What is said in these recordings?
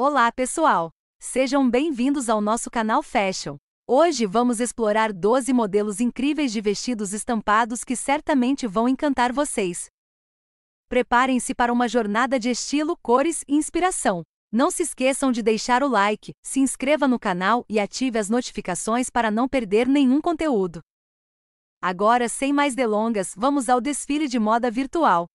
Olá, pessoal! Sejam bem-vindos ao nosso canal Fashion. Hoje vamos explorar 12 modelos incríveis de vestidos estampados que certamente vão encantar vocês. Preparem-se para uma jornada de estilo, cores e inspiração. Não se esqueçam de deixar o like, se inscreva no canal e ative as notificações para não perder nenhum conteúdo. Agora, sem mais delongas, vamos ao desfile de moda virtual.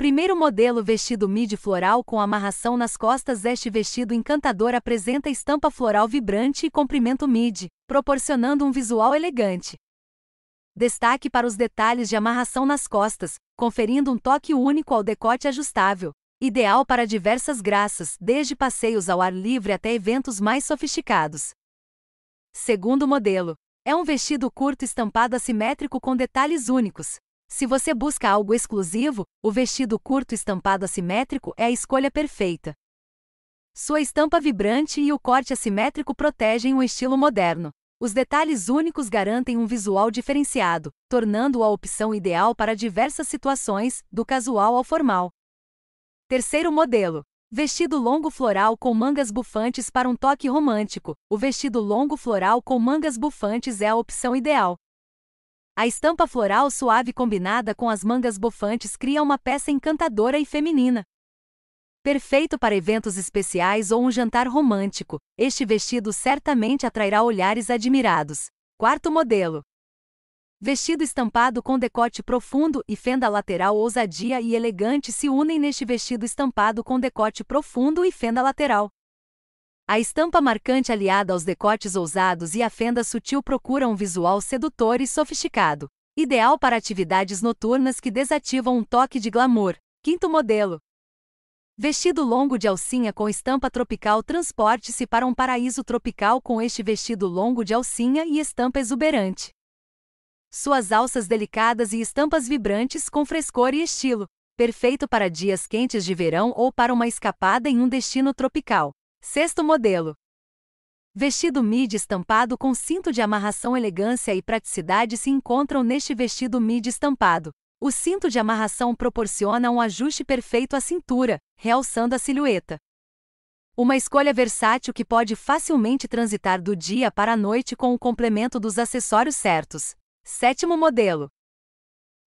Primeiro modelo vestido midi floral com amarração nas costas. Este vestido encantador apresenta estampa floral vibrante e comprimento midi, proporcionando um visual elegante. Destaque para os detalhes de amarração nas costas, conferindo um toque único ao decote ajustável. Ideal para diversas graças, desde passeios ao ar livre até eventos mais sofisticados. Segundo modelo. É um vestido curto estampado assimétrico com detalhes únicos, se você busca algo exclusivo, o vestido curto estampado assimétrico é a escolha perfeita. Sua estampa vibrante e o corte assimétrico protegem um estilo moderno. Os detalhes únicos garantem um visual diferenciado, tornando-o a opção ideal para diversas situações, do casual ao formal. Terceiro modelo: Vestido longo floral com mangas bufantes para um toque romântico. O vestido longo floral com mangas bufantes é a opção ideal. A estampa floral suave combinada com as mangas bofantes cria uma peça encantadora e feminina. Perfeito para eventos especiais ou um jantar romântico, este vestido certamente atrairá olhares admirados. Quarto modelo: Vestido estampado com decote profundo e fenda lateral ousadia e elegante se unem neste vestido estampado com decote profundo e fenda lateral. A estampa marcante aliada aos decotes ousados e a fenda sutil procura um visual sedutor e sofisticado, ideal para atividades noturnas que desativam um toque de glamour. Quinto modelo. Vestido longo de alcinha com estampa tropical transporte-se para um paraíso tropical com este vestido longo de alcinha e estampa exuberante. Suas alças delicadas e estampas vibrantes com frescor e estilo, perfeito para dias quentes de verão ou para uma escapada em um destino tropical. Sexto modelo. Vestido midi estampado com cinto de amarração elegância e praticidade se encontram neste vestido midi estampado. O cinto de amarração proporciona um ajuste perfeito à cintura, realçando a silhueta. Uma escolha versátil que pode facilmente transitar do dia para a noite com o complemento dos acessórios certos. Sétimo modelo.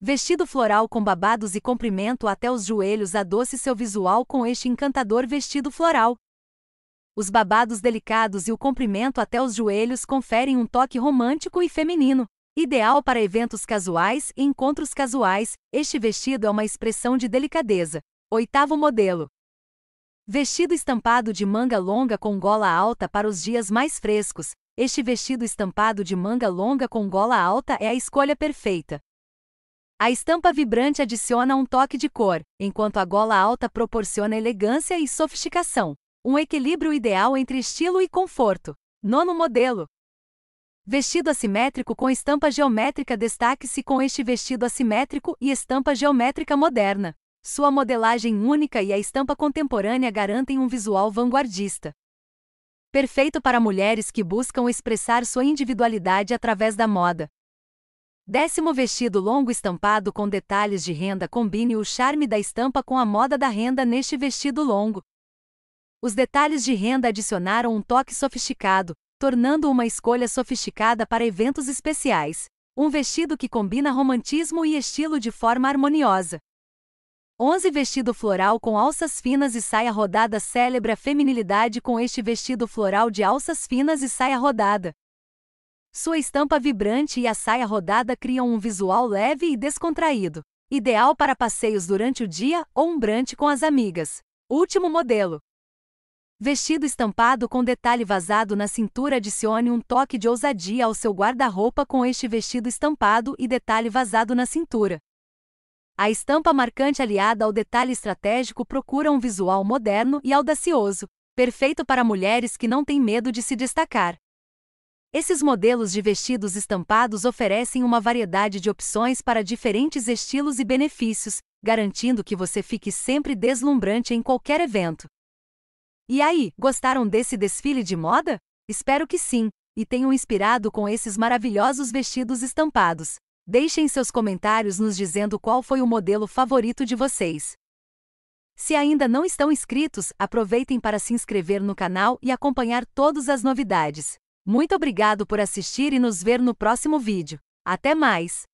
Vestido floral com babados e comprimento até os joelhos adoce seu visual com este encantador vestido floral, os babados delicados e o comprimento até os joelhos conferem um toque romântico e feminino. Ideal para eventos casuais e encontros casuais, este vestido é uma expressão de delicadeza. Oitavo modelo. Vestido estampado de manga longa com gola alta para os dias mais frescos. Este vestido estampado de manga longa com gola alta é a escolha perfeita. A estampa vibrante adiciona um toque de cor, enquanto a gola alta proporciona elegância e sofisticação. Um equilíbrio ideal entre estilo e conforto. Nono modelo. Vestido assimétrico com estampa geométrica destaque-se com este vestido assimétrico e estampa geométrica moderna. Sua modelagem única e a estampa contemporânea garantem um visual vanguardista. Perfeito para mulheres que buscam expressar sua individualidade através da moda. Décimo vestido longo estampado com detalhes de renda combine o charme da estampa com a moda da renda neste vestido longo. Os detalhes de renda adicionaram um toque sofisticado, tornando uma escolha sofisticada para eventos especiais. Um vestido que combina romantismo e estilo de forma harmoniosa. 11 Vestido floral com alças finas e saia rodada celebra a feminilidade com este vestido floral de alças finas e saia rodada. Sua estampa vibrante e a saia rodada criam um visual leve e descontraído, ideal para passeios durante o dia ou um brunch com as amigas. Último modelo. Vestido estampado com detalhe vazado na cintura, adicione um toque de ousadia ao seu guarda-roupa com este vestido estampado e detalhe vazado na cintura. A estampa marcante aliada ao detalhe estratégico procura um visual moderno e audacioso, perfeito para mulheres que não têm medo de se destacar. Esses modelos de vestidos estampados oferecem uma variedade de opções para diferentes estilos e benefícios, garantindo que você fique sempre deslumbrante em qualquer evento. E aí, gostaram desse desfile de moda? Espero que sim, e tenham inspirado com esses maravilhosos vestidos estampados. Deixem seus comentários nos dizendo qual foi o modelo favorito de vocês. Se ainda não estão inscritos, aproveitem para se inscrever no canal e acompanhar todas as novidades. Muito obrigado por assistir e nos ver no próximo vídeo. Até mais!